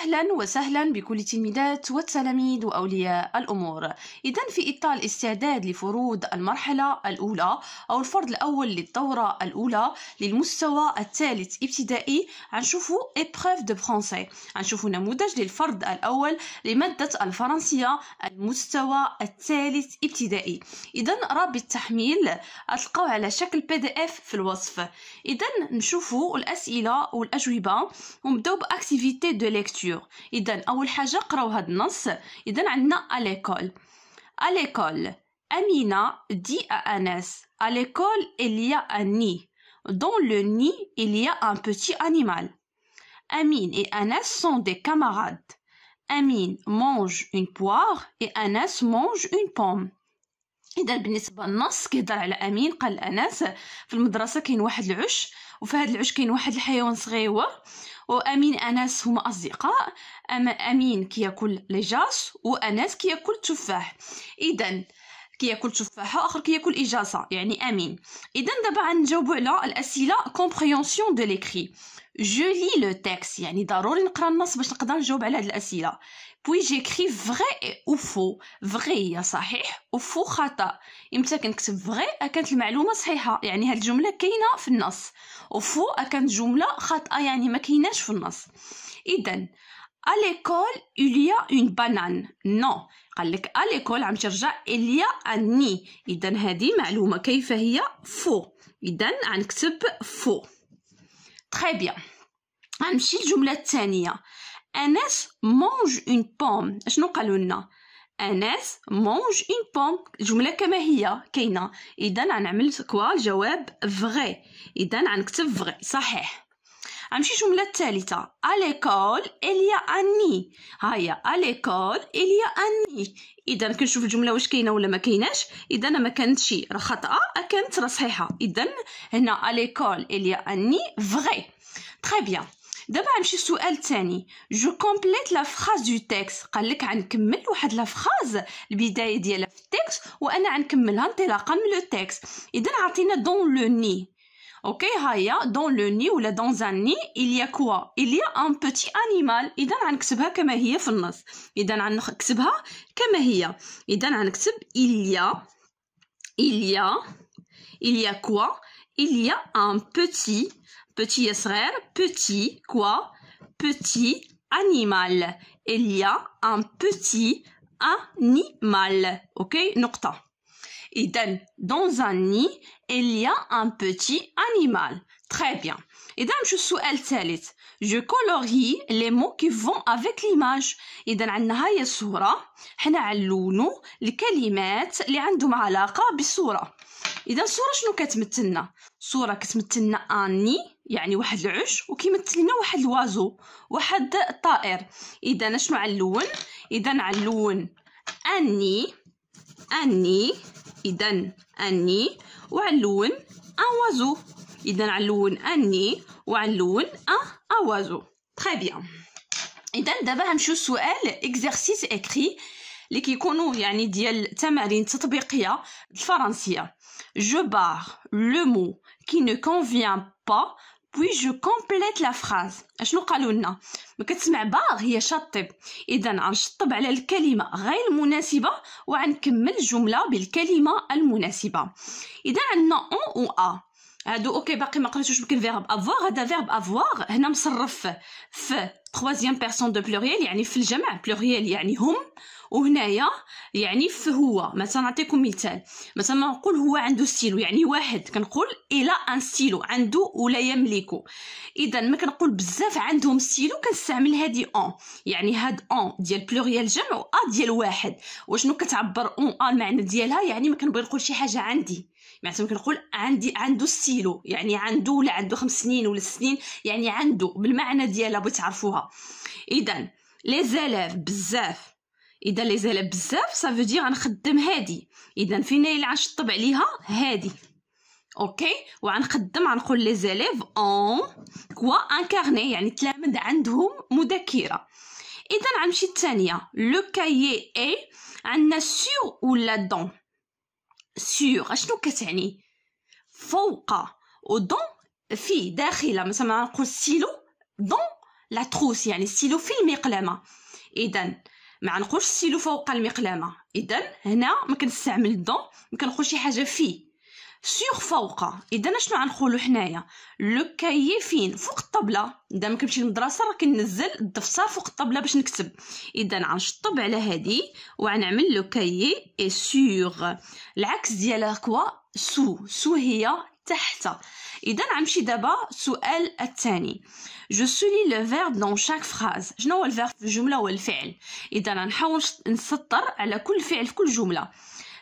أهلا وسهلا بكل التلميذات والتلاميذ وأولياء الأمور إذا في إطار الاستعداد لفروض المرحلة الأولى أو الفرض الأول للدورة الأولى للمستوى الثالث ابتدائي غنشوفوا إبخوف دو فرونسي غنشوفوا نموذج للفرض الأول لمادة الفرنسية المستوى الثالث ابتدائي إذا رابط التحميل غتلقاو على شكل بي دي اف في الوصف إذا نشوفوا الأسئلة والأجوبة ونبداو بأكتيفيتي دو ليكتور A à l'école à l'école Amina dit à Anas à l'école il y a un nid dans le nid il y a un petit animal Amine et Anas sont des camarades Amine mange une poire et Anas mange une pomme اذا بالنسبه للنص كيهضر على امين قال انس في المدرسه كاين واحد العش وفي هذا العش كاين واحد الحيوان صغيور وامين انس هما اصدقاء اما امين كياكل لجاس وانس كياكل تفاح اذا كياكل تفاحه واخر كياكل اجاصه يعني امين اذا دابا غنجاوبوا على الاسئله كومبريونسيون دو ليكري جو لي لو تيكست يعني ضروري نقرا النص باش نقدر نجاوب على هاد الاسئله بوي جيكري فغي او فو فغي هي صحيح او فو خطا امتى كنكتب فغي كانت المعلومه صحيحه يعني هاد الجمله كاينه في النص او فو كانت جمله خاطئه يعني ما كايناش في النص اذا ا ليكول il y a une banane non قال لك ا ليكول عم ترجع il y a un nid اذا هذه معلومه كيف هي فو اذا غنكتب فو تخي بيان غنمشي للجمله الثانيه انس مونج اون بوم شنو قالوا لنا انس مونج اون بوم الجمله كما هي كاينه اذا غنعمل كوا الجواب فغي اذا غنكتب فغي صحيح غنمشي جملة الثالثه اليكول اليا اني هيا اليكول اليا اني اذا كنشوف الجمله واش كاينه ولا ما كايناش اذا ما كانتش راه خطا كانت راه صحيحه اذا هنا اليكول اليا اني فغي تخي بيان دابا غنمشي السؤال الثاني جو كومبليت لا فراز دو تيكس قال لك غنكمل واحد لا فراز البدايه ديالها في التيكس وانا غنكملها انطلاقا من لو تيكس اذا عطينا دون لو ني Ok, haya, dans le nid ou là dans un nid, il y a quoi Il y a un petit animal. إذا غنكتبها كما هي في النص. إذا غنكتبها كما هي. إذا غنكتب il y a il y a il y a quoi Il y a un petit petit يسغير petit quoi Petit animal. Il y a un petit animal. Ok, نقطة. إذا دون أني إليا أن بتي أنيمال تخي بيان إذا نمشو السؤال الثالث جو كولوري لي مو كي فون افيك ليماج إذا عندنا هاي الصورة حنا علونو الكلمات اللي عندهم علاقة بالصورة إذا الصورة شنو كتمثلنا صورة كتمثلنا أني يعني واحد العش وكيمثلنا واحد الوازو واحد الطائر إذا شنو علون إذا علون أني أني إذا أني وعلون أن وازو إذا علون أني وعلون أن اوازو تخي بيان إذا دابا غنمشيو لسؤال إكزارسيس إكري اللي كيكونوا يعني ديال تمارين تطبيقيه الفرنسيه جو بار لو مو كي نو كونفيان با بوي جو كومبليت لا فراز اشنو قالوا لنا ما كتسمع باغ هي شطب اذا غنشطب على الكلمه غير المناسبه وغنكمل الجمله بالكلمه المناسبه اذا عندنا اون و ا هادو اوكي باقي ما قريتوش يمكن فيرب افوار هذا فيرب افوار هنا مصرف في تخوازيام بيرسون دو بلوريال يعني في الجمع بلوريال يعني هم وهنايا يعني فهو مثلا نعطيكم مثال مثلا نقول هو عنده ستيلو يعني واحد كنقول الى ان ستيلو عنده ولا يملكه اذا ما كنقول بزاف عندهم ستيلو كنستعمل هذه اون يعني هاد اون ديال بلوريال جمع و ا ديال واحد وشنو كتعبر اون ا المعنى ديالها يعني ما كنبغي نقول شي حاجه عندي معناتها يعني كنقول عندي عنده ستيلو يعني عنده ولا عنده خمس سنين ولا سنين يعني عنده بالمعنى ديالها بغيت تعرفوها اذا لي زلاف بزاف اذا لي زالب بزاف سافو غنخدم هادي اذا فينا اللي غنشطب عليها هادي اوكي وغنخدم غنقول لي زاليف اون كوا انكارني يعني تلامد عندهم مذكره اذا غنمشي الثانيه لو كايي اي عندنا سور ولا دون سور اشنو كتعني فوق دون في داخله مثلا نقول سيلو دون لا تروس يعني سيلو في المقلمه اذا ما نقولش السيلو فوق المقلمه اذا هنا ما كنستعمل دون ما كنقول شي حاجه فيه سيغ فوق اذا شنو غنقولوا حنايا لو كايفين فين فوق الطبله اذا ما كنمشي للمدرسه راه كنزل الدفتر فوق الطبله باش نكتب اذا غنشطب على هذه وغنعمل لو كاي اي سيغ العكس ديالها كوا سو سو هي تحت اذا غنمشي دابا السؤال الثاني جو سولي لو فيرب دون شاك فراز شنو هو الفيرب في الجمله هو الفعل اذا غنحاول نسطر على كل فعل في كل جمله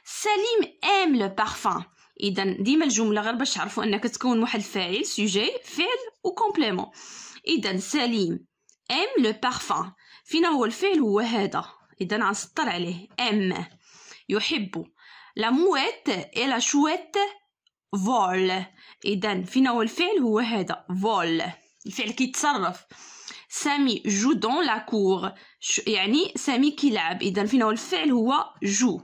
سليم ام لو بارفان اذا ديما الجمله غير باش تعرفوا انك تكون واحد الفاعل سوجي فعل و كومبليمون اذا سليم ام لو بارفان فينا هو الفعل هو هذا اذا غنسطر عليه ام يحب لا موات اي لا شويت فول اذا فين هو الفعل هو هذا فول الفعل كيتصرف سامي جو دون لا كور يعني سامي كيلعب اذا فين هو الفعل هو جو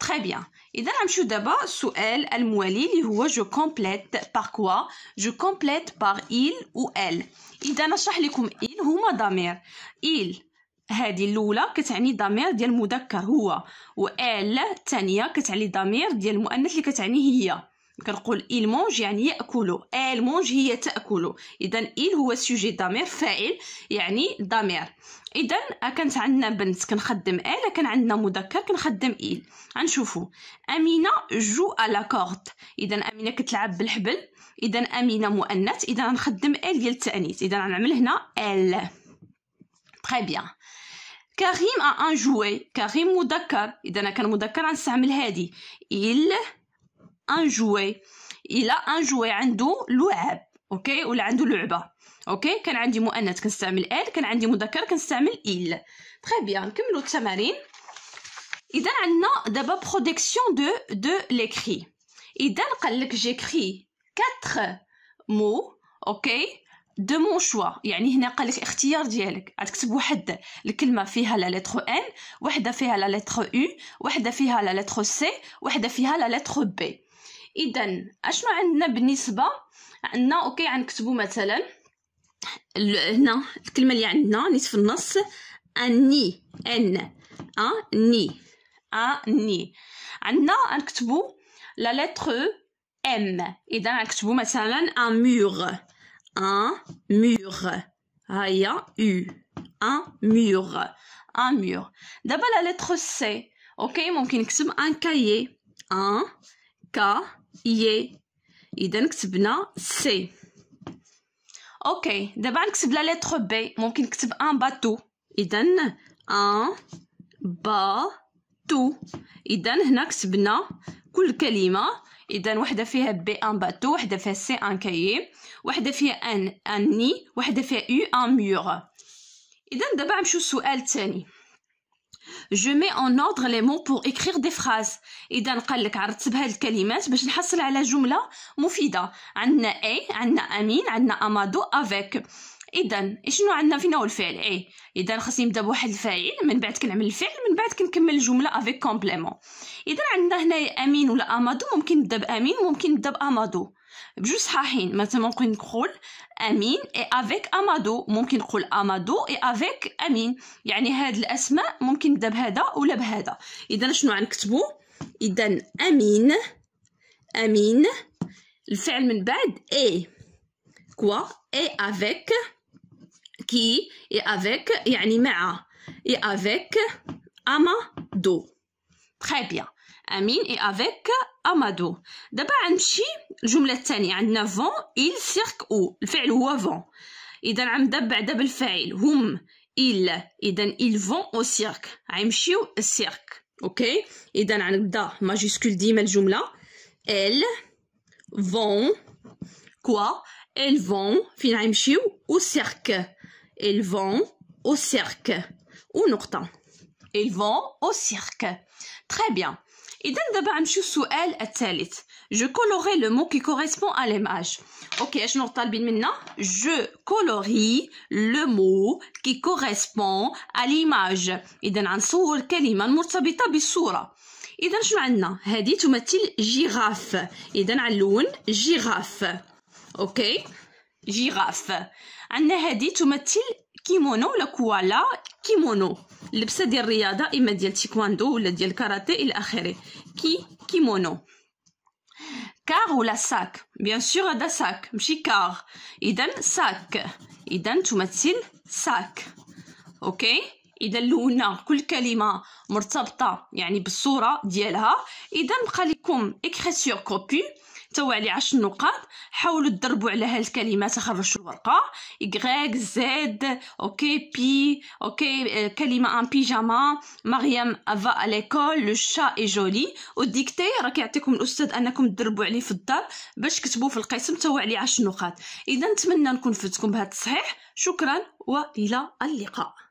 تري بيان اذا غنمشيو دابا السؤال الموالي اللي هو جو كومبليت باغ كوا جو كومبليت باغ ايل و ال اذا نشرح لكم ايل هما ضمير ايل هذه الاولى كتعني ضمير ديال المذكر هو و ال الثانيه كتعني ضمير ديال المؤنث اللي كتعني هي كنقول مونج يعني ياكل مونج هي تاكل اذا ال هو سوجي ضمير فاعل يعني ضمير اذا كانت عندنا بنت كنخدم ال كان عندنا مذكر كنخدم ال غنشوفوا امينه جو على كورد اذا امينه كتلعب بالحبل اذا امينه مؤنث اذا غنخدم ال ديال التانيث اذا غنعمل هنا ال تري بيان كريم ا ان جوي كريم مذكر اذا كان مذكر غنستعمل هادي il ان جوي الى ان جوي عنده لعب اوكي ولا عنده لعبه اوكي كان عندي مؤنث كنستعمل ال كان عندي مذكر كنستعمل ايل تري بيان نكملوا التمارين اذا عندنا دابا برودكسيون دو دو ليكري اذا قال لك جيكري 4 مو اوكي دو مون شوا يعني هنا قال لك اختيار ديالك غتكتب واحد الكلمه فيها لا لتر ان وحده فيها لا لتر او وحده فيها لا لتر سي وحده فيها لا لتر بي اذا اشنو عندنا بالنسبه عندنا اوكي غنكتبوا مثلا هنا الكلمه اللي عندنا نصف النص اني ان اني اني عندنا غنكتبوا لا لتر ام اذا غنكتبوا مثلا ان مور ان مور هيا هي او ان مور ان مور دابا لا لتر سي اوكي ممكن نكتب ان كايي ان كا ي اذا كتبنا سي اوكي دابا نكتب لا ليتر بي ممكن نكتب ان باتو اذا ان با تو اذا هنا كتبنا كل كلمه اذا وحده فيها بي ان باتو وحده فيها سي ان كايي وحده فيها ان اني وحده فيها يو ان ميور اذا دابا نمشيو السؤال الثاني جو مي اون اوردر لي مو بور اكريغ دي فراز اذا قال لك عرضت بهاد الكلمات باش نحصل على جمله مفيده عندنا اي عندنا امين عندنا امادو افيك اذا شنو عندنا فينا هو الفعل اي اذا خاصني نبدا بواحد الفاعل من بعد كنعمل الفعل من بعد كنكمل الجمله افيك كومبليمون اذا عندنا هنا امين ولا امادو ممكن نبدا بامين ممكن نبدا بامادو بجوج صحاحين مثلا ممكن نقول امين اي افيك امادو ممكن نقول امادو اي افيك امين يعني هاد الاسماء ممكن نبدا بهذا ولا بهذا اذا شنو غنكتبوا اذا امين امين الفعل من بعد اي كوا اي افيك كي اي افيك يعني مع اي افيك اما دو تري بيان Amin et avec amado ». D'abord, on va الجملة On عندنا vont »,« il cirque où الفعل ou avant. le hum, il إذا ils vont au cirque cirque السيرك a إذا عندنا majuscule ماجيسكول ديما الجملة elles vont quoi elles vont au cirque elles vont au cirque ونقطة elles vont au cirque très bien اذا دابا غنمشيو السؤال الثالث جو كولوري لو مو كي كوريسبون ا ليماج اوكي اشنو طالبين منا جو كولوري لو مو كي كوريسبون ا ليماج اذا غنصور كلمه مرتبطه بالصوره اذا شنو عندنا هذه تمثل جيغاف اذا على اللون جيغاف اوكي جيغاف عندنا هذه تمثل كيمونو ولا كوالا كيمونو اللبسه ديال الرياضه اما ديال تيكواندو ولا ديال الكاراتيه الى اخره كي كيمونو كار ولا ساك بيان سور هذا ساك ماشي كار اذا ساك اذا تمثل ساك اوكي اذا لونا كل كلمه مرتبطه يعني بالصوره ديالها اذا بقى لكم اكري كوبي مستوى عليه عشر نقاط حاولوا تدربوا على هاد الكلمات خرجوا الورقه يغريك زد اوكي بي اوكي آه، كلمه ان بيجاما مريم افا ليكول لو شا اي جولي والديكتي راه كيعطيكم الاستاذ انكم تدربوا عليه في الدار باش تكتبوا في القسم تا على عليه نقاط اذا نتمنى نكون فدتكم بهذا التصحيح شكرا والى اللقاء